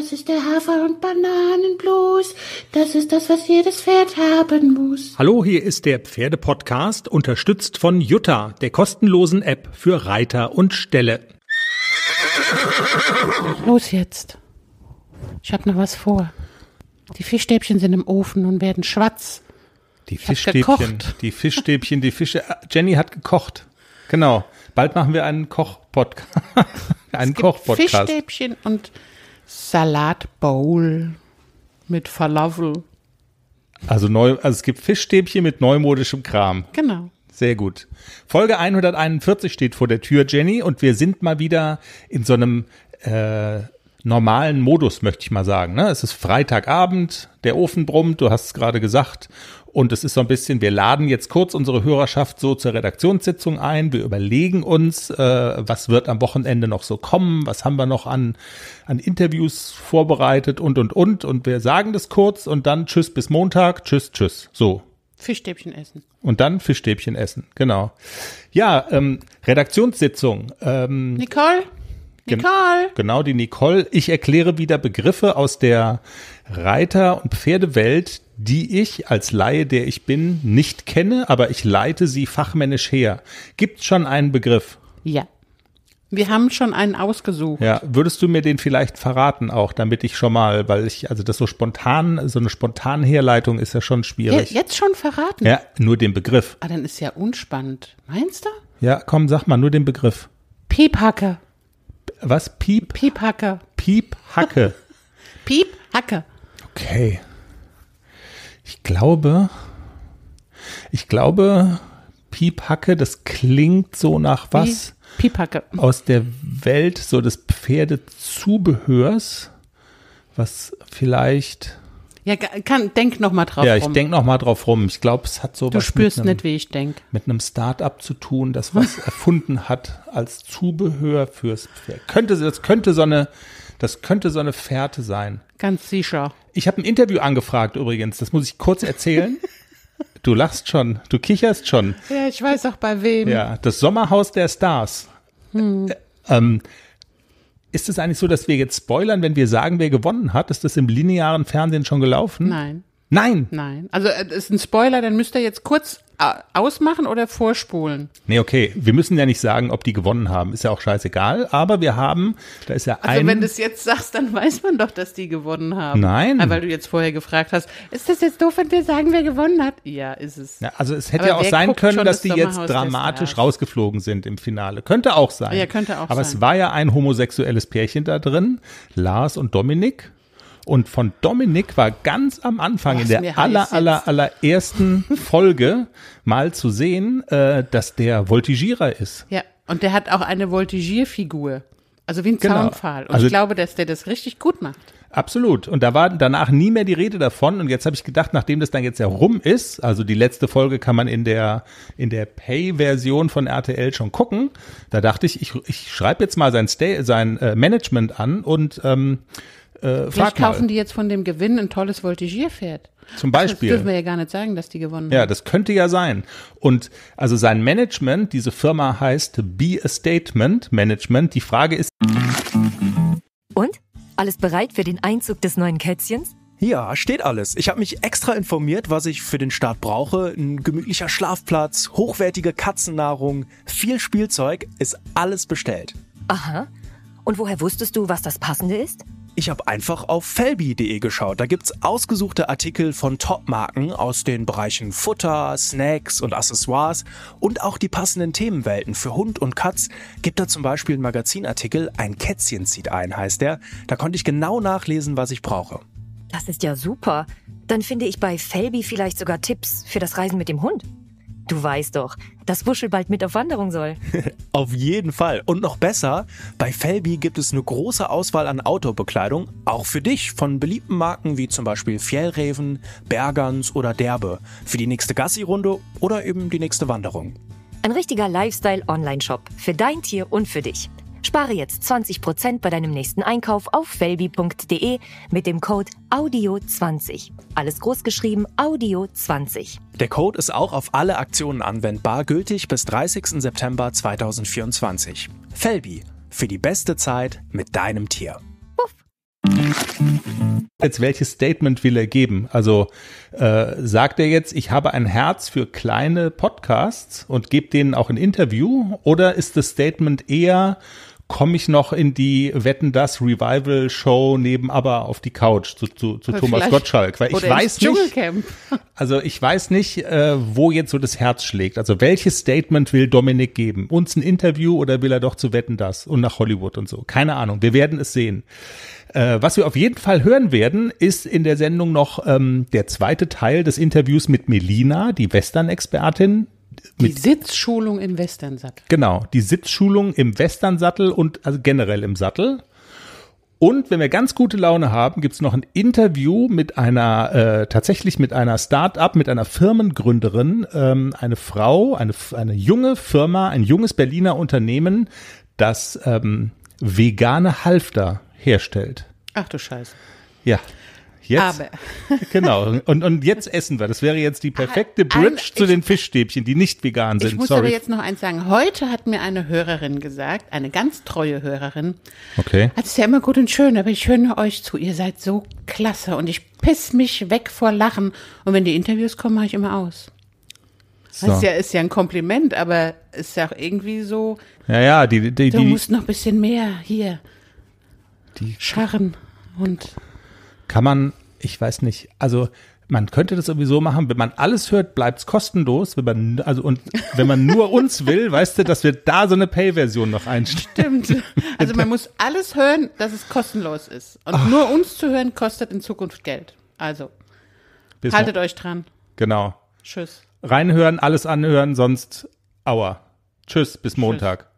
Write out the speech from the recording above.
Das ist der Hafer- und Bananenblues. Das ist das, was jedes Pferd haben muss. Hallo, hier ist der Pferdepodcast, unterstützt von Jutta, der kostenlosen App für Reiter und Ställe. Los jetzt. Ich habe noch was vor. Die Fischstäbchen sind im Ofen und werden schwarz. Die Fischstäbchen, die Fischstäbchen, die Fische. Ah, Jenny hat gekocht. Genau. Bald machen wir einen Koch-Podcast. einen Koch-Podcast. Fischstäbchen und Salatbowl mit Falafel. Also, neu, also es gibt Fischstäbchen mit neumodischem Kram. Genau. Sehr gut. Folge 141 steht vor der Tür, Jenny, und wir sind mal wieder in so einem äh, normalen Modus, möchte ich mal sagen. Ne? Es ist Freitagabend, der Ofen brummt, du hast es gerade gesagt, und es ist so ein bisschen, wir laden jetzt kurz unsere Hörerschaft so zur Redaktionssitzung ein. Wir überlegen uns, äh, was wird am Wochenende noch so kommen, was haben wir noch an, an Interviews vorbereitet und, und, und. Und wir sagen das kurz und dann tschüss bis Montag, tschüss, tschüss. So. Fischstäbchen essen. Und dann Fischstäbchen essen, genau. Ja, ähm, Redaktionssitzung. Ähm, Nicole? Nicole. Genau, die Nicole. Ich erkläre wieder Begriffe aus der Reiter- und Pferdewelt, die ich als Laie, der ich bin, nicht kenne, aber ich leite sie fachmännisch her. Gibt schon einen Begriff? Ja. Wir haben schon einen ausgesucht. Ja, würdest du mir den vielleicht verraten auch, damit ich schon mal, weil ich, also das so spontan, so eine spontane Herleitung ist ja schon schwierig. Ja, jetzt schon verraten? Ja, nur den Begriff. Ah, dann ist ja unspannend. Meinst du? Ja, komm, sag mal, nur den Begriff. Piephacke. Was? Piep? Piephacke. Piephacke. Piephacke. Okay. Ich glaube, ich glaube, Piephacke, das klingt so nach was. Piephacke. Aus der Welt so des Pferdezubehörs, was vielleicht. Ja, kann, denk noch mal drauf Ja, ich rum. denk noch mal drauf rum. Ich glaube, es hat so Du spürst einem, nicht, wie ich denk. Mit einem Start-up zu tun, das was erfunden hat als Zubehör fürs Pferd. Könnte, das könnte so eine, das könnte so eine Fährte sein. Ganz sicher. Ich habe ein Interview angefragt übrigens, das muss ich kurz erzählen. du lachst schon, du kicherst schon. Ja, ich weiß auch bei wem. Ja, das Sommerhaus der Stars. Hm. Äh, ähm, ist es eigentlich so, dass wir jetzt spoilern, wenn wir sagen, wer gewonnen hat? Ist das im linearen Fernsehen schon gelaufen? Nein. Nein. Nein. Also es äh, ist ein Spoiler, dann müsst ihr jetzt kurz äh, ausmachen oder vorspulen. Nee, okay. Wir müssen ja nicht sagen, ob die gewonnen haben. Ist ja auch scheißegal. Aber wir haben, da ist ja ein. Also wenn du es jetzt sagst, dann weiß man doch, dass die gewonnen haben. Nein. Aber ah, weil du jetzt vorher gefragt hast, ist das jetzt doof, wenn wir sagen, wer gewonnen hat? Ja, ist es. Ja, also es hätte aber ja auch sein können, dass das die jetzt dramatisch Test rausgeflogen sind im Finale. Könnte auch sein. Ja, könnte auch aber sein. Aber es war ja ein homosexuelles Pärchen da drin. Lars und Dominik. Und von Dominik war ganz am Anfang Was in der aller, aller, allerersten Folge mal zu sehen, äh, dass der Voltigierer ist. Ja, und der hat auch eine Voltigierfigur. Also wie ein genau. Zaunpfahl. Und also, ich glaube, dass der das richtig gut macht. Absolut. Und da war danach nie mehr die Rede davon. Und jetzt habe ich gedacht, nachdem das dann jetzt ja rum ist, also die letzte Folge kann man in der, in der Pay-Version von RTL schon gucken. Da dachte ich, ich, ich schreibe jetzt mal sein, Stay, sein äh, Management an und ähm, äh, Vielleicht kaufen die jetzt von dem Gewinn ein tolles Voltigierpferd. Zum Beispiel. Das dürfen wir ja gar nicht sagen, dass die gewonnen haben. Ja, das könnte ja sein. Und also sein Management, diese Firma heißt Be a Statement Management. Die Frage ist. Und? Alles bereit für den Einzug des neuen Kätzchens? Ja, steht alles. Ich habe mich extra informiert, was ich für den Start brauche. Ein gemütlicher Schlafplatz, hochwertige Katzennahrung, viel Spielzeug, ist alles bestellt. Aha. Und woher wusstest du, was das Passende ist? Ich habe einfach auf felbi.de geschaut. Da gibt es ausgesuchte Artikel von Topmarken aus den Bereichen Futter, Snacks und Accessoires und auch die passenden Themenwelten für Hund und Katz. Gibt da zum Beispiel einen Magazinartikel, ein Kätzchen zieht ein, heißt der. Da konnte ich genau nachlesen, was ich brauche. Das ist ja super. Dann finde ich bei Felbi vielleicht sogar Tipps für das Reisen mit dem Hund. Du weißt doch, dass Wuschel bald mit auf Wanderung soll. auf jeden Fall. Und noch besser, bei Felbi gibt es eine große Auswahl an Outdoor-Bekleidung, auch für dich, von beliebten Marken wie zum Beispiel Fjellreven, Bergans oder Derbe, für die nächste Gassi-Runde oder eben die nächste Wanderung. Ein richtiger Lifestyle-Online-Shop für dein Tier und für dich. Spare jetzt 20% bei deinem nächsten Einkauf auf felbi.de mit dem Code AUDIO20. Alles großgeschrieben AUDIO20. Der Code ist auch auf alle Aktionen anwendbar, gültig bis 30. September 2024. Felbi, für die beste Zeit mit deinem Tier jetzt, welches Statement will er geben? Also äh, sagt er jetzt, ich habe ein Herz für kleine Podcasts und gebe denen auch ein Interview? Oder ist das Statement eher, komme ich noch in die Wetten das Revival Show neben aber auf die Couch zu, zu, zu Thomas Gottschalk, weil ich weiß nicht, also ich weiß nicht, äh, wo jetzt so das Herz schlägt. Also welches Statement will Dominik geben? Uns ein Interview oder will er doch zu Wetten das und nach Hollywood und so? Keine Ahnung. Wir werden es sehen. Äh, was wir auf jeden Fall hören werden, ist in der Sendung noch ähm, der zweite Teil des Interviews mit Melina, die Western-Expertin, die Sitzschulung im Westernsattel. Genau, die Sitzschulung im Westernsattel und also generell im Sattel. Und wenn wir ganz gute Laune haben, gibt es noch ein Interview mit einer, äh, tatsächlich mit einer Start-up, mit einer Firmengründerin, ähm, eine Frau, eine, eine junge Firma, ein junges Berliner Unternehmen, das ähm, vegane Halfter herstellt. Ach du Scheiße. Ja. Jetzt, aber. genau. Und, und jetzt essen wir. Das wäre jetzt die ah, perfekte Bridge ich, zu den Fischstäbchen, die nicht vegan sind. Ich muss Sorry. aber jetzt noch eins sagen. Heute hat mir eine Hörerin gesagt, eine ganz treue Hörerin. Okay. Ah, das ist ja immer gut und schön, aber ich höre euch zu. Ihr seid so klasse und ich piss mich weg vor Lachen. Und wenn die Interviews kommen, mache ich immer aus. So. Das ist ja, ist ja ein Kompliment, aber ist ja auch irgendwie so. Ja, ja, die, die, die Du musst noch ein bisschen mehr hier. Die Scharren und kann man, ich weiß nicht, also man könnte das sowieso machen, wenn man alles hört, bleibt es kostenlos, wenn man, also und wenn man nur uns will, weißt du, dass wir da so eine Pay-Version noch einstellen. Stimmt. Also man muss alles hören, dass es kostenlos ist. Und Ach. nur uns zu hören, kostet in Zukunft Geld. Also Bis haltet euch dran. Genau. Tschüss. Reinhören, alles anhören, sonst Aua. Tschüss, bis Montag. Tschüss.